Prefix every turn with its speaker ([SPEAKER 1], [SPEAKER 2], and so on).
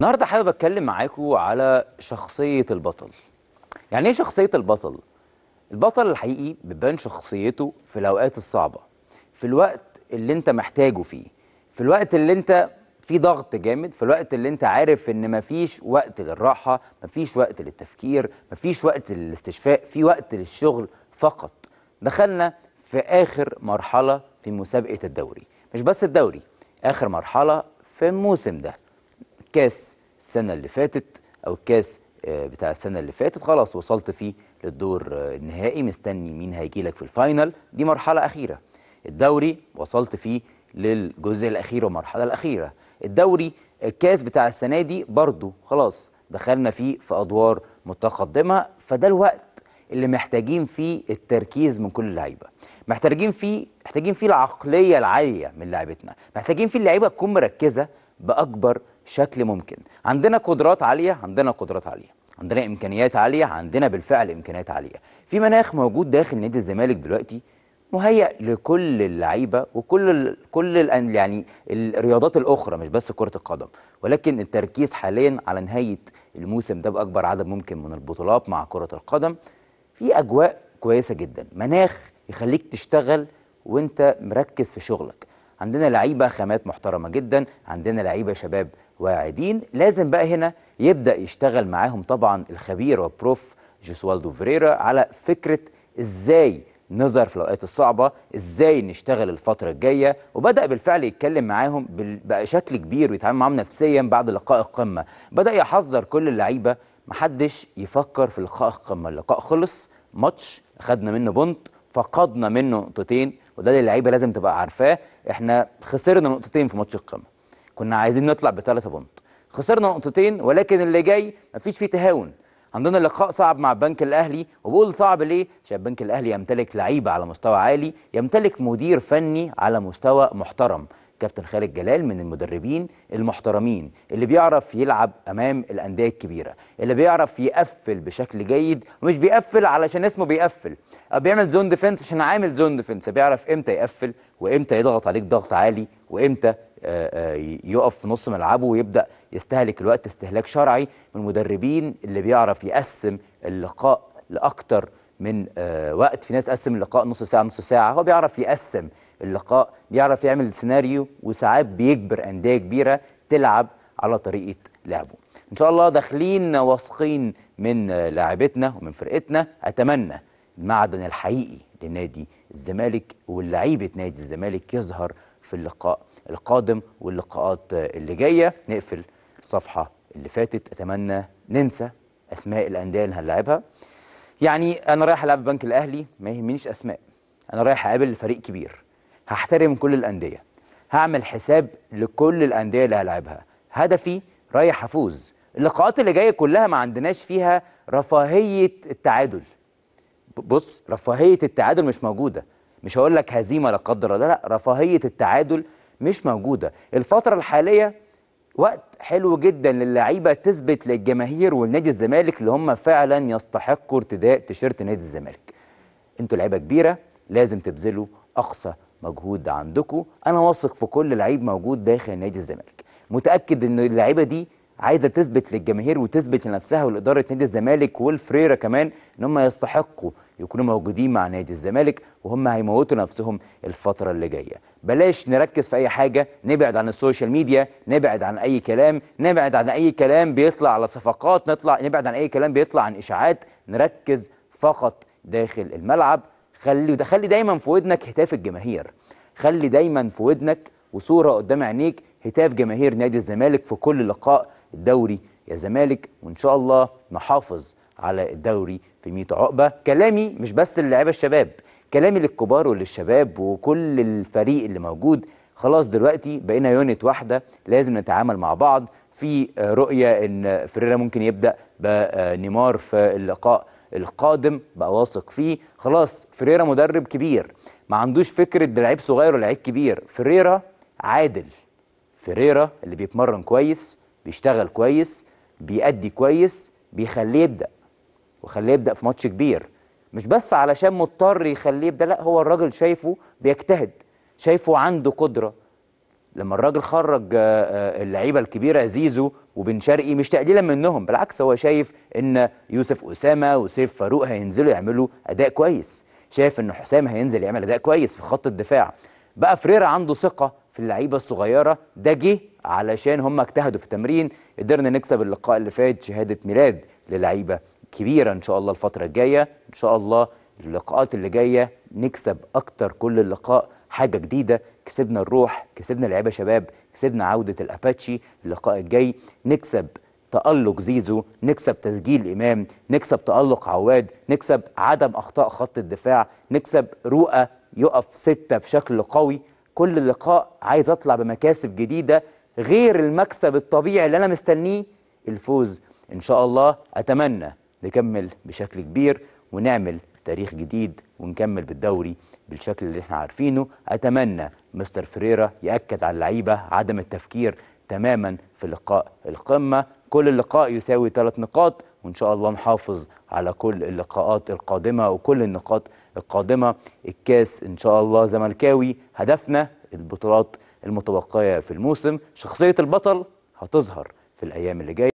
[SPEAKER 1] النهارده حابب اتكلم معاكم على شخصيه البطل يعني ايه شخصيه البطل البطل الحقيقي بتبان شخصيته في الاوقات الصعبه في الوقت اللي انت محتاجه فيه في الوقت اللي انت في ضغط جامد في الوقت اللي انت عارف ان مفيش وقت للراحه مفيش وقت للتفكير مفيش وقت للاستشفاء في وقت للشغل فقط دخلنا في اخر مرحله في مسابقه الدوري مش بس الدوري اخر مرحله في الموسم ده الكاس السنه اللي فاتت او الكاس آه، بتاع السنه اللي فاتت خلاص وصلت فيه للدور آه، النهائي مستني مين هيجي لك في الفاينل دي مرحله اخيره الدوري وصلت فيه للجزء الاخير والمرحله الاخيره الدوري الكاس بتاع السنه دي برضو خلاص دخلنا فيه في ادوار متقدمه فده الوقت اللي محتاجين فيه التركيز من كل اللعيبه محتاجين فيه محتاجين فيه العقليه العاليه من لعيبتنا محتاجين فيه اللعيبه تكون مركزه باكبر شكل ممكن عندنا قدرات عالية عندنا قدرات عالية عندنا امكانيات عاليه عندنا بالفعل امكانيات عاليه في مناخ موجود داخل نادي الزمالك دلوقتي مهيأ لكل اللعيبه وكل الـ كل الـ يعني الرياضات الاخرى مش بس كره القدم ولكن التركيز حاليا على نهايه الموسم ده باكبر عدد ممكن من البطولات مع كره القدم في اجواء كويسه جدا مناخ يخليك تشتغل وانت مركز في شغلك عندنا لعيبه خامات محترمه جدا عندنا لعيبه شباب واعدين لازم بقى هنا يبدا يشتغل معاهم طبعا الخبير والبروف جوسوالدو فريرا على فكره ازاي نظهر في الاوقات الصعبه ازاي نشتغل الفتره الجايه وبدا بالفعل يتكلم معاهم بشكل كبير ويتعامل معاهم نفسيا بعد لقاء القمه بدا يحذر كل اللعيبه محدش يفكر في لقاء القمه اللقاء خلص ماتش خدنا منه بونت فقدنا منه نقطتين وده اللعيبه لازم تبقى عارفاه احنا خسرنا نقطتين في ماتش القمه كنا عايزين نطلع بثلاثة بونت خسرنا نقطتين ولكن اللي جاي مفيش فيه تهاون عندنا لقاء صعب مع البنك الاهلي وبقول صعب ليه عشان البنك الاهلي يمتلك لعيبه على مستوى عالي يمتلك مدير فني على مستوى محترم كابتن خالد جلال من المدربين المحترمين اللي بيعرف يلعب امام الانديه الكبيره اللي بيعرف يقفل بشكل جيد ومش بيقفل علشان اسمه بيقفل آه، بيعمل زون ديفنس عشان عامل زون ديفنس بيعرف امتى يقفل وامتى يضغط عليك ضغط عالي وامتى آه، آه، يقف في نص ملعبه ويبدا يستهلك الوقت استهلاك شرعي من المدربين اللي بيعرف يقسم اللقاء لاكثر من آه، وقت في ناس تقسم اللقاء نص ساعه نص ساعه هو بيعرف يقسم اللقاء بيعرف يعمل سيناريو وساعات بيجبر انديه كبيره تلعب على طريقه لعبه ان شاء الله داخلين واثقين من آه، لاعبتنا ومن فرقتنا اتمنى المعدن الحقيقي لنادي الزمالك ولعيبه نادي الزمالك يظهر في اللقاء القادم واللقاءات آه، اللي جايه نقفل الصفحه اللي فاتت اتمنى ننسى اسماء الانديه اللي هنلاعبها يعني انا رايح العب بنك الاهلي ما يهمنيش اسماء انا رايح اقابل فريق كبير هحترم كل الانديه هعمل حساب لكل الانديه اللي هلاعبها هدفي رايح افوز اللقاءات اللي جايه كلها ما عندناش فيها رفاهيه التعادل بص رفاهيه التعادل مش موجوده مش هقول لك هزيمه لا قدر الله لا رفاهيه التعادل مش موجوده الفتره الحاليه وقت حلو جدا للعيبه تثبت للجماهير ولنادي الزمالك اللي هم فعلا يستحقوا ارتداء تيشيرت نادي الزمالك انتوا لعيبه كبيره لازم تبذلوا اقصى مجهود عندكم انا واثق في كل لعيب موجود داخل نادي الزمالك متاكد ان اللعيبه دي عايزه تثبت للجماهير وتثبت لنفسها ولاداره نادي الزمالك والفريره كمان ان هم يستحقوا يكونوا موجودين مع نادي الزمالك وهم هيموتوا نفسهم الفتره اللي جايه بلاش نركز في اي حاجه نبعد عن السوشيال ميديا نبعد عن اي كلام نبعد عن اي كلام بيطلع على صفقات نطلع نبعد عن اي كلام بيطلع عن اشاعات نركز فقط داخل الملعب خلي خلي دايما في ودنك هتاف الجماهير خلي دايما في ودنك وصوره قدام عينيك هتاف جماهير نادي الزمالك في كل لقاء الدوري يا زمالك وان شاء الله نحافظ على الدوري في 100 عقبه كلامي مش بس للعيبه الشباب كلامي للكبار وللشباب وكل الفريق اللي موجود خلاص دلوقتي بقينا يونت واحده لازم نتعامل مع بعض في رؤيه ان فريرا ممكن يبدا بنيمار في اللقاء القادم بقى واثق فيه خلاص فريرا مدرب كبير ما عندوش فكره ده لعيب صغير ولا لعيب كبير فريرا عادل فريرا اللي بيتمرن كويس بيشتغل كويس بيأدي كويس بيخليه يبدأ وخليه يبدأ في ماتش كبير مش بس علشان مضطر يخليه يبدأ لا هو الراجل شايفه بيجتهد شايفه عنده قدرة لما الراجل خرج آه، آه، اللعيبة الكبيرة زيزو وبن شرقي مش تقليلا منهم بالعكس هو شايف ان يوسف أسامة وسيف فاروق هينزلوا يعملوا أداء كويس شايف ان حسام هينزل يعمل أداء كويس في خط الدفاع بقى فريرا عنده ثقة في اللعيبة الصغيرة ده جه علشان هم اجتهدوا في التمرين قدرنا نكسب اللقاء اللي فات شهاده ميلاد للعيبه كبيره ان شاء الله الفتره الجايه ان شاء الله اللقاءات اللي جايه نكسب اكتر كل اللقاء حاجه جديده كسبنا الروح كسبنا لعيبه شباب كسبنا عوده الاباتشي اللقاء الجاي نكسب تألق زيزو نكسب تسجيل إمام نكسب تألق عواد نكسب عدم أخطاء خط الدفاع نكسب رؤى يقف ستة بشكل قوي كل اللقاء عايز أطلع بمكاسب جديدة غير المكسب الطبيعي اللي انا مستنيه الفوز ان شاء الله اتمنى نكمل بشكل كبير ونعمل تاريخ جديد ونكمل بالدوري بالشكل اللي احنا عارفينه اتمنى مستر فريرا ياكد على اللعيبه عدم التفكير تماما في لقاء القمه كل اللقاء يساوي ثلاث نقاط وان شاء الله نحافظ على كل اللقاءات القادمه وكل النقاط القادمه الكاس ان شاء الله زملكاوي هدفنا البطولات المتوقعة في الموسم شخصية البطل هتظهر في الأيام اللي جاية